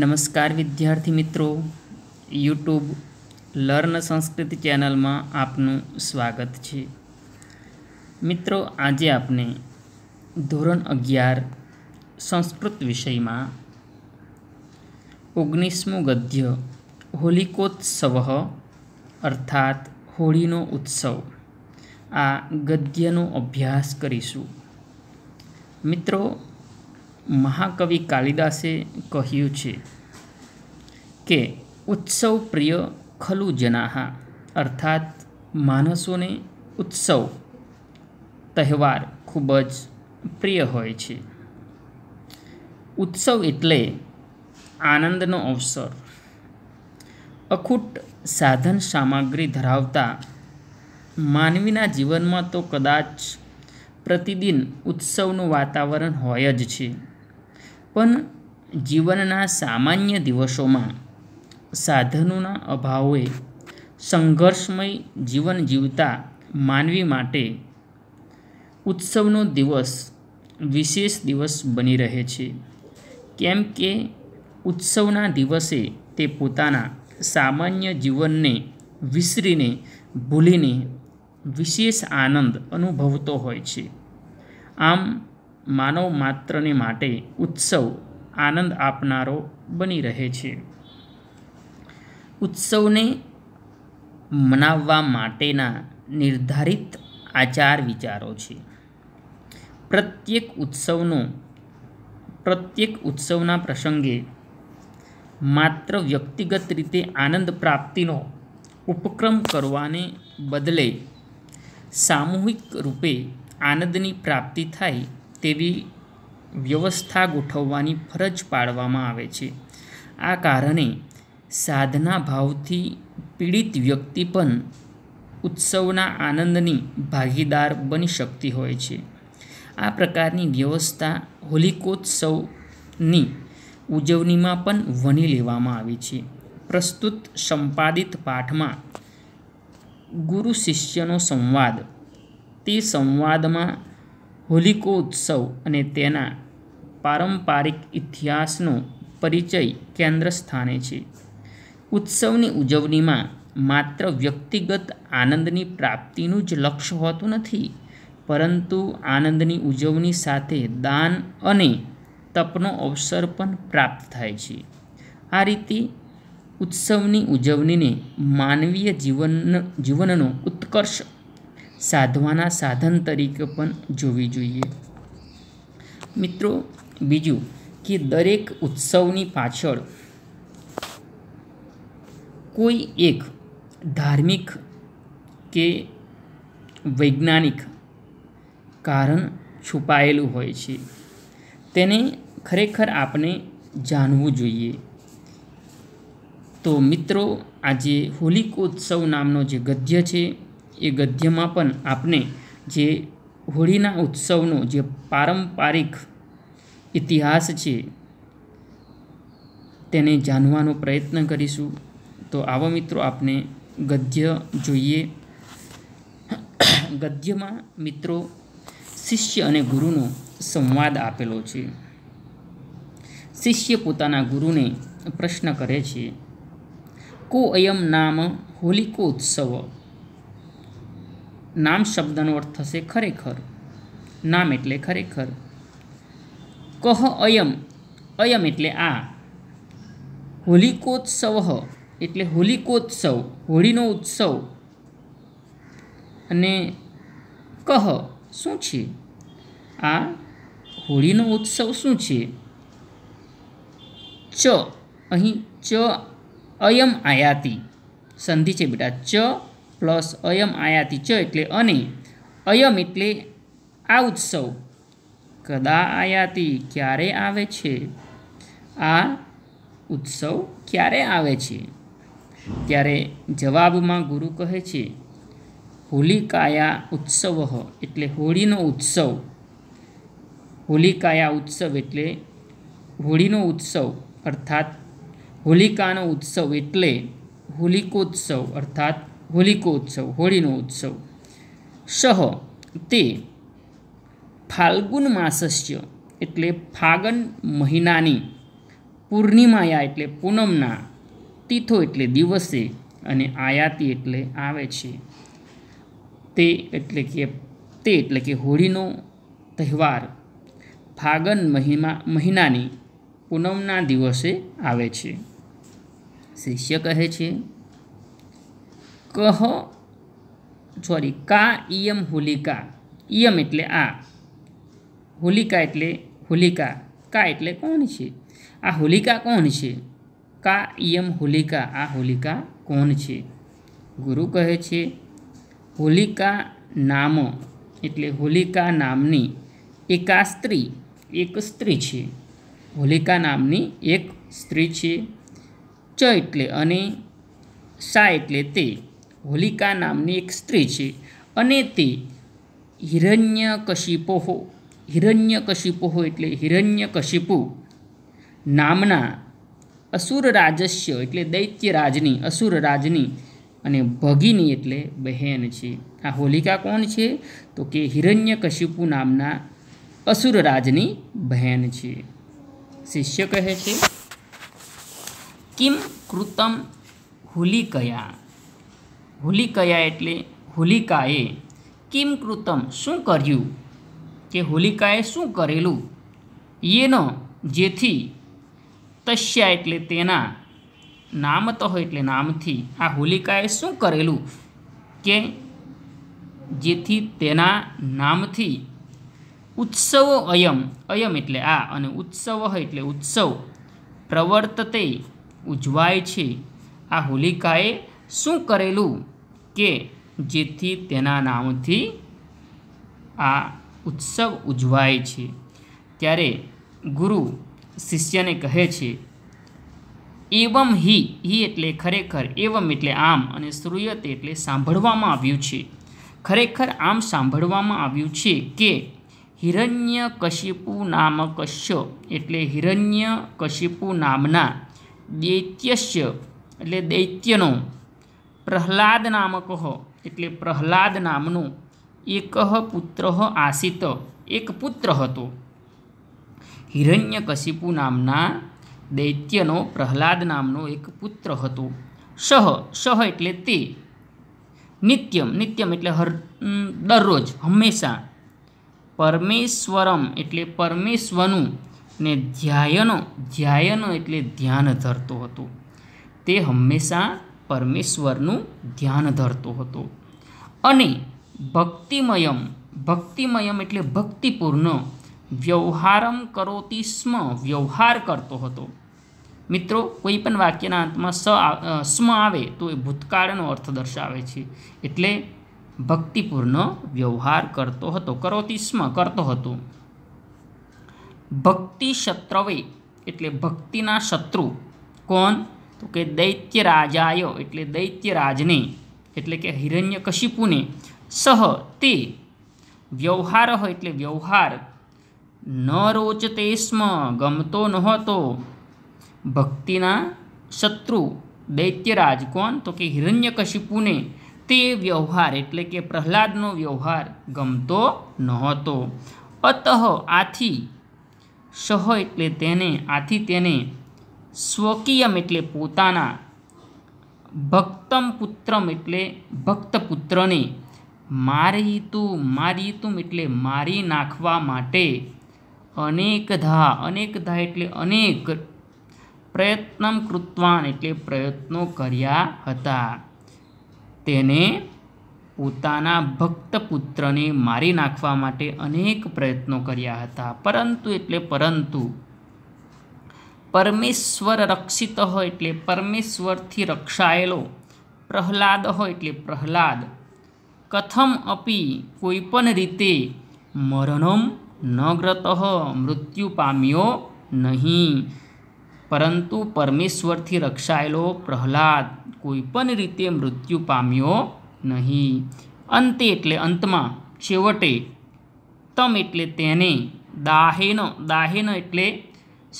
નમસ્કાર વિદ્યાર્થી મિત્રો યુટ્યુબ લર્ન સંસ્કૃત ચેનલમાં આપનું સ્વાગત છે મિત્રો આજે આપણે ધોરણ અગિયાર સંસ્કૃત વિષયમાં ઓગણીસમું ગદ્ય હોલિકોત્સવ અર્થાત હોળીનો ઉત્સવ આ ગદ્યનો અભ્યાસ કરીશું મિત્રો મહાકવિ કાલિદાસે કહ્યું છે કે ઉત્સવ પ્રિય ખલુ જનાહા અર્થાત માણસોને ઉત્સવ તહેવાર ખૂબ જ પ્રિય હોય છે ઉત્સવ એટલે આનંદનો અવસર અખૂટ સાધન સામગ્રી ધરાવતા માનવીના જીવનમાં તો કદાચ પ્રતિદિન ઉત્સવનું વાતાવરણ હોય જ છે પણ જીવનના સામાન્ય દિવસોમાં સાધનોના અભાવે સંઘર્ષમય જીવન જીવતા માનવી માટે ઉત્સવનો દિવસ વિશેષ દિવસ બની રહે છે કેમ કે ઉત્સવના દિવસે તે પોતાના સામાન્ય જીવનને વિસરીને ભૂલીને વિશેષ આનંદ અનુભવતો હોય છે આમ માનવ માત્રને માટે ઉત્સવ આનંદ આપનારો બની રહે છે ઉત્સવને મનાવવા માટેના નિર્ધારિત આચાર વિચારો છે પ્રત્યેક ઉત્સવનો પ્રત્યેક ઉત્સવના પ્રસંગે માત્ર વ્યક્તિગત રીતે આનંદ પ્રાપ્તિનો ઉપક્રમ કરવાને બદલે સામૂહિક રૂપે આનંદની પ્રાપ્તિ થાય તેવી વ્યવસ્થા ગોઠવવાની ફરજ પાડવામાં આવે છે આ કારણે સાધના ભાવથી પીડિત વ્યક્તિ પણ ઉત્સવના આનંદની ભાગીદાર બની શકતી હોય છે આ પ્રકારની વ્યવસ્થા હોલિકોત્સવની ઉજવણીમાં પણ વણી લેવામાં આવી છે પ્રસ્તુત સંપાદિત પાઠમાં ગુરુ શિષ્યનો સંવાદ તે સંવાદમાં હોલિકોત્સવ અને તેના પારંપારિક ઇતિહાસનો પરિચય કેન્દ્ર સ્થાને છે ઉત્સવની ઉજવણીમાં માત્ર વ્યક્તિગત આનંદની પ્રાપ્તિનું જ લક્ષ્ય હોતું નથી પરંતુ આનંદની ઉજવણી સાથે દાન અને તપનો અવસર પણ પ્રાપ્ત થાય છે આ રીતે ઉત્સવની ઉજવણીને માનવીય જીવન જીવનનો ઉત્કર્ષ સાધવાના સાધન તરીકે પણ જોવી જોઈએ મિત્રો બીજું કે દરેક ઉત્સવની પાછળ કોઈ એક ધાર્મિક કે વૈજ્ઞાનિક કારણ છુપાયેલું હોય છે તેને ખરેખર આપણે જાણવું જોઈએ તો મિત્રો આજે હોલિકોત્સવ નામનો જે ગદ્ય છે એ ગદ્યમાં પણ આપણે જે હોળીના ઉત્સવનો જે પારંપારિક ઇતિહાસ છે તેને જાણવાનો પ્રયત્ન કરીશું તો આવો મિત્રો આપણે ગદ્ય જોઈએ ગદ્યમાં મિત્રો શિષ્ય અને ગુરુનો સંવાદ આપેલો છે શિષ્ય પોતાના ગુરુને પ્રશ્ન કરે છે કો અયમ નામ ઉત્સવ નામ શબ્દનો અર્થ થશે ખરેખર નામ એટલે ખરેખર કહ અયમ અયમ એટલે આ હોલિકોત્સવ એટલે હોલિકોત્સવ હોળીનો ઉત્સવ અને કહ શું છે આ હોળીનો ઉત્સવ શું છે ચ અહીં ચ અયમ આયાતી સંધિ છે બેટા ચ પ્લસ અયમ આયાતિ ચ એટલે અને અયમ એટલે આ ઉત્સવ કદા આયાતિ ક્યારે આવે છે આ ઉત્સવ ક્યારે આવે છે ત્યારે જવાબમાં ગુરુ કહે છે હોલિકાયા ઉત્સવ એટલે હોળીનો ઉત્સવ હોલિકાયા ઉત્સવ એટલે હોળીનો ઉત્સવ અર્થાત હોલિકાનો ઉત્સવ એટલે હોલિકોત્સવ અર્થાત હોલિકો ઉત્સવ હોળીનો ઉત્સવ સહ તે ફાલ્ગુન માસસ્ય એટલે ફાગણ મહિનાની પૂર્ણિમાયા એટલે પૂનમના તીથો એટલે દિવસે અને આયાતી એટલે આવે છે તે એટલે કે તે એટલે કે હોળીનો તહેવાર ફાગણ મહિમા મહિનાની પૂનમના દિવસે આવે છે શિષ્ય કહે છે કહ સોરી કા ઇયમ હોલિકા ઇયમ એટલે આ હોલિકા એટલે હોલિકા કા એટલે કોણ છે આ હોલિકા કોણ છે કા ઇયમ હોલિકા આ હોલિકા કોણ છે ગુરુ કહે છે હોલિકા નામ એટલે હોલિકા નામની એક આ સ્ત્રી એક સ્ત્રી છે હોલિકા નામની એક સ્ત્રી છે ચ એટલે અને સા એટલે તે હોલિકા નામની એક સ્ત્રી છે અને તે હિરણ્ય કશિપોહો હિરણ્ય કશિપોહો એટલે હિરણ્ય કશિપુ નામના અસુર રાજસ્ય એટલે દૈત્ય રાજની અસુર રાજની અને ભગિની એટલે બહેન છે આ હોલિકા કોણ છે તો કે હિરણ્ય કશિપુ નામના અસુર રાજની બહેન છે શિષ્ય કહે છે કિમ કૃતમ હોલિકયા હોલિકયા એટલે હોલિકાએ કિમ કૃતમ શું કર્યું કે હોલિકાએ શું કરેલું યેનો જેથી તસ્યા એટલે તેના નામતઃ એટલે નામથી આ હોલિકાએ શું કરેલું કે જેથી તેના નામથી ઉત્સવો અયમ અયમ એટલે આ અને ઉત્સવ એટલે ઉત્સવ પ્રવર્તતે ઉજવાય છે આ હોલિકાએ શું કરેલું કે જેથી તેના નામથી આ ઉત્સવ ઉજવાય છે ત્યારે ગુરુ શિષ્યને કહે છે એવમ હિ હિ એટલે ખરેખર એવમ એટલે આમ અને શ્રુયતે એટલે સાંભળવામાં આવ્યું છે ખરેખર આમ સાંભળવામાં આવ્યું છે કે હિરણ્ય કશિપુ નામ કશ્ય એટલે હિરણ્ય કશિપુ નામના દૈત્યશ્ય એટલે દૈત્યનો પ્રહલાદ નામક એટલે પ્રહલાદ નામનો એક પુત્ર આસિત એક પુત્ર હતો હિરણ્યકશિપુ નામના દૈત્યનો પ્રહલાદ નામનો એક પુત્ર હતો સહ સહ એટલે તે નિત્યમ નિત્યમ એટલે હર દરરોજ હંમેશા પરમેશ્વરમ એટલે પરમેશ્વરનું ને ધ્યાયનો ધ્યાયનો એટલે ધ્યાન ધરતો હતો તે હંમેશા પરમેશ્વરનું ધ્યાન ધરતો હતો અને ભક્તિમયમ ભક્તિમયમ એટલે ભક્તિપૂર્ણ વ્યવહારમ કરોતી સ્મ વ્યવહાર કરતો હતો મિત્રો કોઈ પણ વાક્યના અંતમાં સ સ્મ આવે તો એ ભૂતકાળનો અર્થ દર્શાવે છે એટલે ભક્તિપૂર્ણ વ્યવહાર કરતો હતો કરોતી સ્મ કરતો હતો ભક્તિ શત્રવે એટલે ભક્તિના શત્રુ કોણ તો કે દૈત્ય રાજાયો એટલે દૈત્ય રાજને એટલે કે હિરણ્ય કશિપુને સહ તે વ્યવહાર એટલે વ્યવહાર ન રોચતે સ્મ ગમતો નહોતો ભક્તિના શત્રુ દૈત્યરાજ કોણ તો કે હિરણ્ય કશિપુને તે વ્યવહાર એટલે કે પ્રહલાદનો વ્યવહાર ગમતો નહોતો અતઃ આથી સહ એટલે તેને આથી તેને સ્વકીયમ એટલે પોતાના ભક્તમ પુત્રમ એટલે ભક્ત પુત્રને મારી મારહિતું એટલે મારી નાખવા માટે અનેકધા અનેકધા એટલે અનેક પ્રયત્નમ કૃતવાન એટલે પ્રયત્નો કર્યા હતા તેને પોતાના ભક્ત પુત્રને મારી નાખવા માટે અનેક પ્રયત્નો કર્યા હતા પરંતુ એટલે પરંતુ પરમેશ્વર રક્ષિત હોય એટલે પરમેશ્વરથી રક્ષાયેલો પ્રહલાદ હોય એટલે પ્રહલાદ કથમ અપી પણ રીતે મરણમ નગ્રત મૃત્યુ પામ્યો નહીં પરંતુ પરમેશ્વરથી રક્ષાયેલો પ્રહલાદ કોઈ પણ રીતે મૃત્યુ પામ્યો નહીં અંતે એટલે અંતમાં છેવટે તમ એટલે તેને દાહેન દાહેન એટલે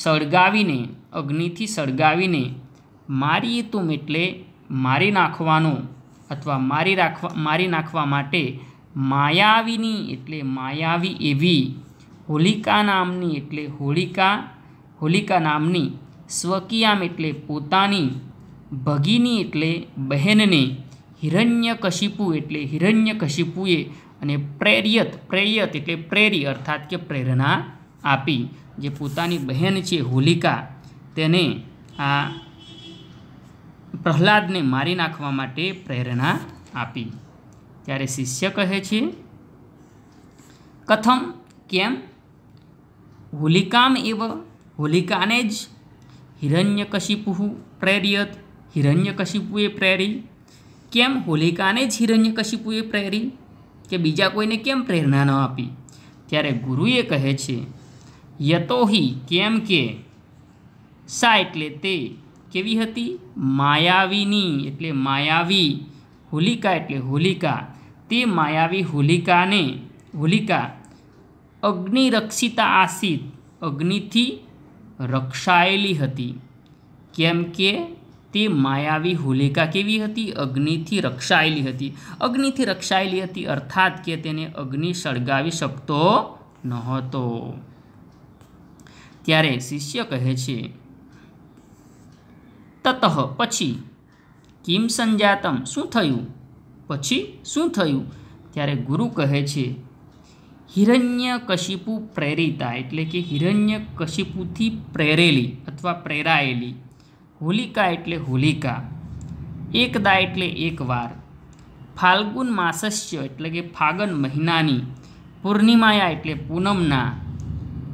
સળગાવીને અગ્નિથી સળગાવીને મારી તુમ એટલે મારી નાખવાનો અથવા મારી રાખવા મારી નાખવા માટે માયાવીની એટલે માયાવી એવી હોલિકા નામની એટલે હોલિકા હોલિકા નામની સ્વકિયામ એટલે પોતાની ભગીની એટલે બહેનને હિરણ્ય કશિપુ એટલે હિરણ્ય કશિપુએ અને પ્રેર્યત પ્રેરિયત એટલે પ્રેરી અર્થાત કે પ્રેરણા આપી જે પોતાની બહેન છે હોલિકા તેને આ પ્રહલાદને મારી નાખવા માટે પ્રેરણા આપી ત્યારે શિષ્ય કહે છે કથમ કેમ હોલિકામ એવ હોલિકાને જ હિરણ્યકશિપુ પ્રેરિયત હિરણ્યકશિપુએ પ્રેરી કેમ હોલિકાને જ હિરણ્યકશિપુએ પ્રેરી કે બીજા કોઈને કેમ પ્રેરણા ન આપી ત્યારે ગુરુએ કહે છે યતોહી કેમ કે સા એટલે તે કેવી હતી માયાવીની એટલે માયાવી હોલિકા એટલે હોલિકા તે માયાવી હોલિકાને હોલિકા અગ્નિરક્ષિતા આસિત અગ્નિથી રક્ષાયેલી હતી કેમ કે તે માયાવી હોલિકા કેવી હતી અગ્નિથી રક્ષાયેલી હતી અગ્નિથી રક્ષાયેલી હતી અર્થાત કે તેને અગ્નિ સળગાવી શકતો નહોતો ત્યારે શિષ્ય કહે છે તત પછી કિમ સંજાતમ શું થયું પછી શું થયું ત્યારે ગુરુ કહે છે હિરણ્ય કશિપુ પ્રેરિતા એટલે કે હિરણ્ય કશિપુથી પ્રેરેલી અથવા પ્રેરાયેલી હોલિકા એટલે હોલિકા એકદા એટલે એકવાર ફાલ્ગુન માસસ્ય એટલે કે ફાગણ મહિનાની પૂર્ણિમાયા એટલે પૂનમના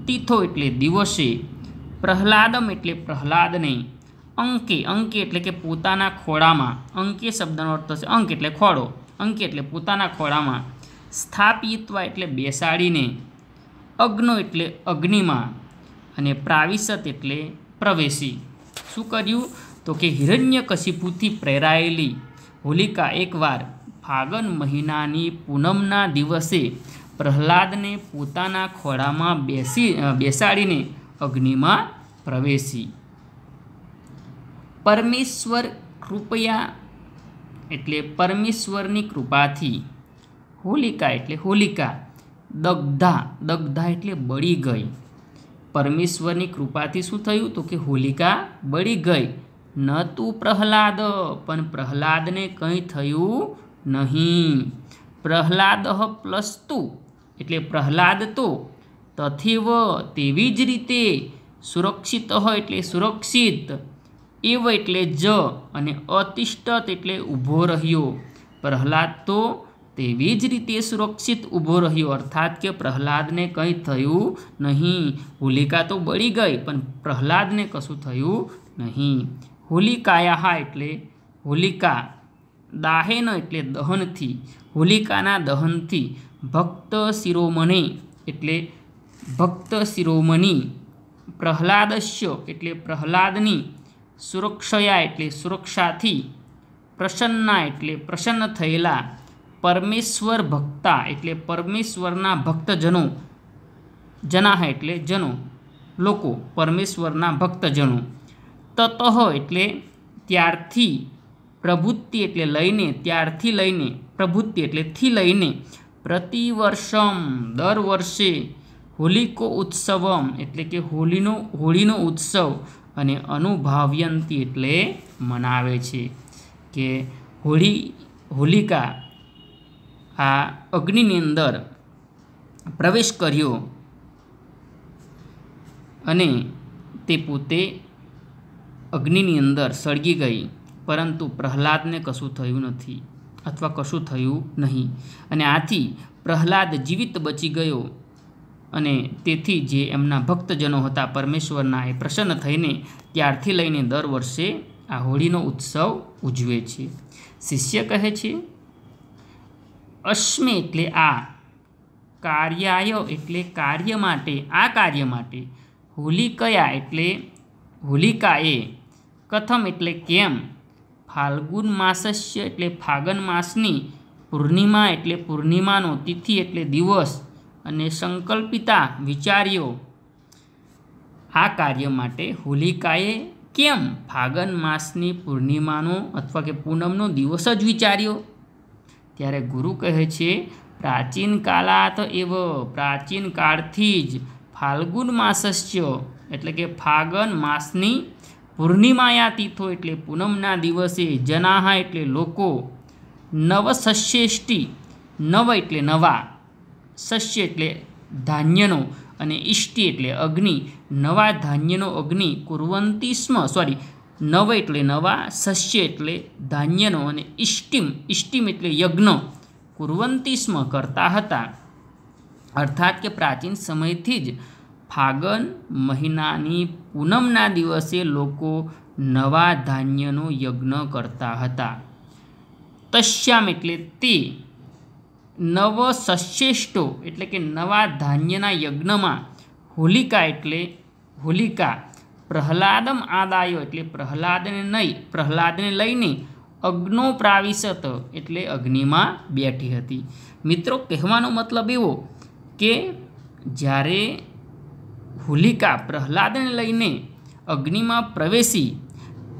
તિથો એટલે દિવસે પ્રહલાદમ એટલે પ્રહલાદને અંકે અંકે એટલે કે પોતાના ખોળામાં અંકે શબ્દનો અર્થ છે અંક એટલે ખોળો અંકે એટલે પોતાના ખોળામાં સ્થાપિત્વા એટલે બેસાડીને અગ્નો એટલે અગ્નિમાં અને પ્રાવિશત એટલે પ્રવેશી શું કર્યું તો કે હિરણ્ય હિરણ્યકશિપુથી પ્રેરાયેલી હોલિકા એકવાર ફાગણ મહિનાની પૂનમના દિવસે પ્રહલાદને પોતાના ખોળામાં બેસી બેસાડીને અગ્નિમાં પ્રવેશી પરમેશ્વર કૃપયા એટલે પરમેશ્વરની કૃપાથી હોલિકા એટલે હોલિકા દગ્ધા દગ્ધા એટલે બળી ગઈ પરમેશ્વરની કૃપાથી શું થયું તો કે હોલિકા બળી ગઈ ન તું પ્રહલાદ પણ પ્રહલાદને કંઈ થયું નહીં પ્રહલાદ પ્લસ તું એટલે પ્રહલાદ તો તથેવ તેવી જ રીતે સુરક્ષિત એટલે સુરક્ષિત એવ એટલે જ અને અતિષ્ઠત એટલે ઊભો રહ્યો પ્રહલાદ તો તેવી જ રીતે સુરક્ષિત ઊભો રહ્યો અર્થાત કે પ્રહલાદને કંઈ થયું નહીં હોલિકા તો બળી ગઈ પણ પ્રહલાદને કશું થયું નહીં હોલિકાયા એટલે હોલિકા દાહેન એટલે દહનથી હોલિકાના દહનથી ભક્ત શિરોમણે એટલે ભક્ત શિરોમણી પ્રહલાદશ્ય એટલે પ્રહલાદની સુરક્ષયા એટલે સુરક્ષાથી પ્રસન્ના એટલે પ્રસન્ન થયેલા પરમેશ્વર ભક્તા એટલે પરમેશ્વરના ભક્તજનો જનાહ એટલે જનો લોકો પરમેશ્વરના ભક્તજનો તતઃ એટલે ત્યારથી પ્રભુત્તિ એટલે લઈને ત્યારથી લઈને પ્રભુત્તિ એટલે થી લઈને પ્રતિવર્ષમ દર વર્ષે હોલિકો ઉત્સવમ એટલે કે હોલીનો હોળીનો ઉત્સવ અને અનુભાવ્યંતી એટલે મનાવે છે કે હોળી હોલિકા આ અગ્નિની અંદર પ્રવેશ કર્યો અને તે પોતે અગ્નિની અંદર સળગી ગઈ પરંતુ પ્રહલાદને કશું થયું નથી અથવા કશું થયું નહીં અને આથી પ્રહલાદ જીવિત બચી ગયો અને તેથી જે એમના ભક્તજનો હતા પરમેશ્વરના એ પ્રસન્ન થઈને ત્યારથી લઈને દર વર્ષે આ હોળીનો ઉત્સવ ઉજવે છે શિષ્ય કહે છે અશ્મે એટલે આ કાર્યાય એટલે કાર્ય માટે આ કાર્ય માટે હોલિકયા એટલે હોલિકાએ કથમ એટલે કેમ ફાલ્ગુન માસસ્ય એટલે ફાગણ માસની પૂર્ણિમા એટલે પૂર્ણિમાનો તિથિ એટલે દિવસ અને સંકલ્પિતા વિચાર્યો આ કાર્ય માટે હોલિકાએ કેમ ફાગણ માસની પૂર્ણિમાનો અથવા કે પૂનમનો દિવસ જ વિચાર્યો ત્યારે ગુરુ કહે છે પ્રાચીન કાલાત એવ પ્રાચીન કાળથી જ ફાલ્ગુન માસસ્ય એટલે કે ફાગણ માસની પૂર્ણિમાયા તીથો એટલે પૂનમના દિવસે જનાહા એટલે લોકો નવસષ્યેષ્ટિ નવ એટલે નવા શસ્ય એટલે ધાન્યનો અને ઇષ્ટિ એટલે અગ્નિ નવા ધાન્યનો અગ્નિ કુરવંતી સ્મ સોરી નવ એટલે નવા શસ્ય એટલે ધાન્યનો અને ઇષ્ટિમ ઇષ્ટિમ એટલે યજ્ઞ કુરવંતી સ્મ કરતા હતા અર્થાત કે પ્રાચીન સમયથી જ ફાગન મહિનાની પૂનમના દિવસે લોકો નવા ધાન્યનો યજ્ઞ કરતા હતા તશ્યામ એટલે તે નવ સશ્રેષ્ઠો એટલે કે નવા ધાન્યના યજ્ઞમાં હોલિકા એટલે હોલિકા પ્રહલાદમ આદાયો એટલે પ્રહલાદને નહીં પ્રહલાદને લઈને અગ્નો પ્રાવિશત એટલે અગ્નિમાં બેઠી હતી મિત્રો કહેવાનો મતલબ એવો કે જ્યારે હોલિકા પ્રહલાદને લઈને અગ્નિમાં પ્રવેશી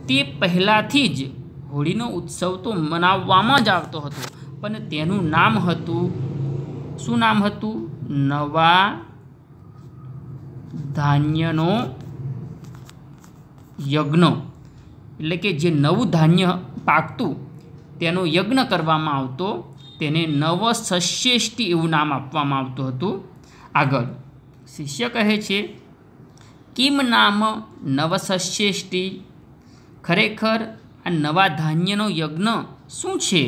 તે પહેલાંથી જ હોળીનો ઉત્સવ તો મનાવવામાં જ આવતો હતો પણ તેનું નામ હતું શું નામ હતું નવા ધાન્યનો યજ્ઞ એટલે કે જે નવું ધાન્ય પાકતું તેનો યજ્ઞ કરવામાં આવતો તેને નવ સશ્યેષ્ટિ એવું નામ આપવામાં આવતું હતું આગળ શિષ્ય કહે છે કિમ નામ નવશષ્યેષ્ટિ ખરેખર આ નવા ધાન્યનો યજ્ઞ શું છે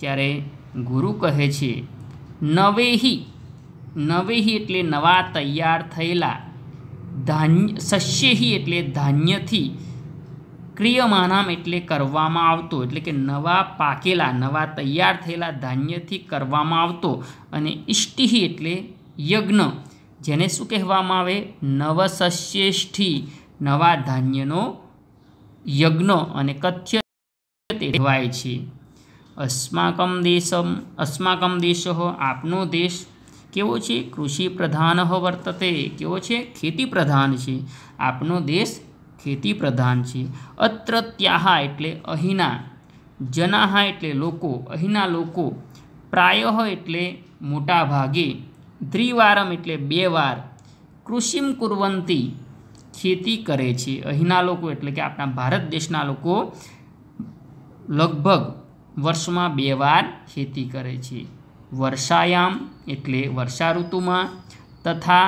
ત્યારે ગુરુ કહે છે નવેહી નવેહી એટલે નવા તૈયાર થયેલા ધાન્ય શસ્યહી એટલે ધાન્યથી ક્રિયમાનામ એટલે કરવામાં આવતો એટલે કે નવા પાકેલા નવા તૈયાર થયેલા ધાન્યથી કરવામાં આવતો અને ઇષ્ટિહી એટલે યજ્ઞ જેને શું કહેવામાં આવે નવસશ્યેષ્ઠી નવા ધાન્યનો યજ્ઞ અને કથ્ય કહેવાય છે અસ્માકમ દેશમ અસ્માકમ દેશ આપનો દેશ કેવો છે કૃષિ પ્રધાન વર્તતે કેવો છે ખેતી પ્રધાન છે આપનો દેશ ખેતી પ્રધાન છે અત્ર ત્યાહા એટલે અહીંના જનાહા એટલે લોકો અહીંના લોકો પ્રાય એટલે મોટા ભાગે દ્વિવારમ એટલે બે વાર કૃષિમ કુરવંતી ખેતી કરે છે અહીંના લોકો એટલે કે આપણા ભારત દેશના લોકો લગભગ વર્ષમાં બે વાર ખેતી કરે છે વર્ષાયામ એટલે વર્ષા ઋતુમાં તથા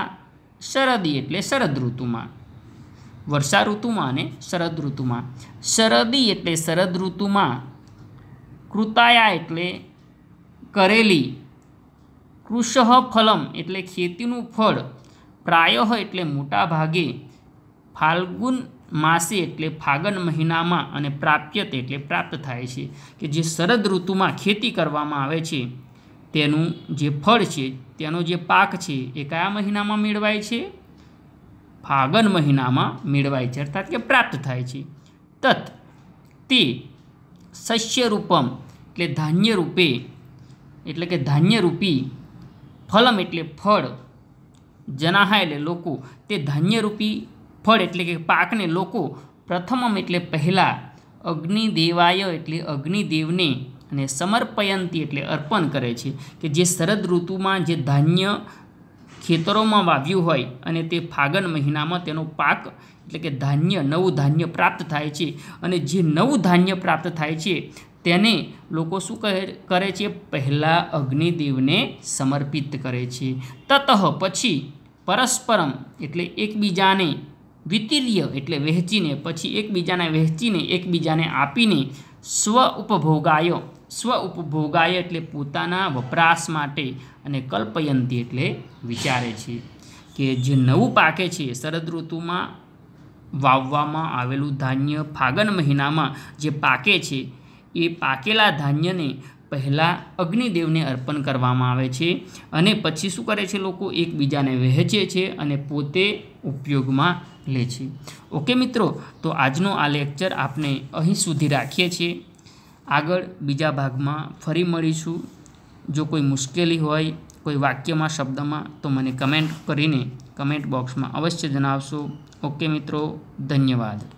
શરદી એટલે શરદ ઋતુમાં વર્ષા ઋતુમાં અને શરદ ઋતુમાં શરદી એટલે શરદ ઋતુમાં કૃતાયા એટલે કરેલી કૃષઃ ફલમ એટલે ખેતીનું ફળ પ્રાયઃ એટલે મોટાભાગે ફાલ્ગુન માસે એટલે ફાગણ મહિનામાં અને પ્રાપ્યત એટલે પ્રાપ્ત થાય છે કે જે શરદ ઋતુમાં ખેતી કરવામાં આવે છે તેનું જે ફળ છે તેનો જે પાક છે એ કયા મહિનામાં મેળવાય છે ફાગણ મહિનામાં મેળવાય છે અર્થાત કે પ્રાપ્ત થાય છે તત તે શસ્યરૂપમ એટલે ધાન્ય રૂપે એટલે કે ધાન્ય રૂપી ફલમ એટલે ફળ જનાહા એટલે લોકો તે ધાન્યરૂપી ફળ એટલે કે પાકને લોકો પ્રથમમ એટલે પહેલાં અગ્નિદેવાય એટલે અગ્નિદેવને અને સમર્પયંતી એટલે અર્પણ કરે છે કે જે શરદ ઋતુમાં જે ધાન્ય ખેતરોમાં વાવ્યું હોય અને તે ફાગણ મહિનામાં તેનો પાક એટલે કે ધાન્ય નવું ધાન્ય પ્રાપ્ત થાય છે અને જે નવું ધાન્ય પ્રાપ્ત થાય છે તેને લોકો શું કહે કરે છે પહેલાં અગ્નિદેવને સમર્પિત કરે છે તતઃ પછી પરસ્પરમ એટલે એકબીજાને વિતિલ્ય એટલે વહેંચીને પછી એકબીજાને વહેંચીને એકબીજાને આપીને સ્વ ઉપભોગાય સ્વ ઉપભોગાય એટલે પોતાના વપરાશ માટે અને કલ્પયંતી એટલે વિચારે છે કે જે નવું પાકે છે શરદ ઋતુમાં વાવવામાં આવેલું ધાન્ય ફાગણ મહિનામાં જે પાકે છે એ પાકેલા ધાન્યને પહેલાં અગ્નિદેવને અર્પણ કરવામાં આવે છે અને પછી શું કરે છે લોકો એકબીજાને વહેંચે છે અને પોતે ઉપયોગમાં લે છે ઓકે મિત્રો તો આજનો આ લેક્ચર આપણે અહીં સુધી રાખીએ છીએ આગળ બીજા ભાગમાં ફરી મળીશું જો કોઈ મુશ્કેલી હોય કોઈ વાક્યમાં શબ્દમાં તો મને કમેન્ટ કરીને કમેન્ટ બોક્સમાં અવશ્ય જણાવશો ઓકે મિત્રો ધન્યવાદ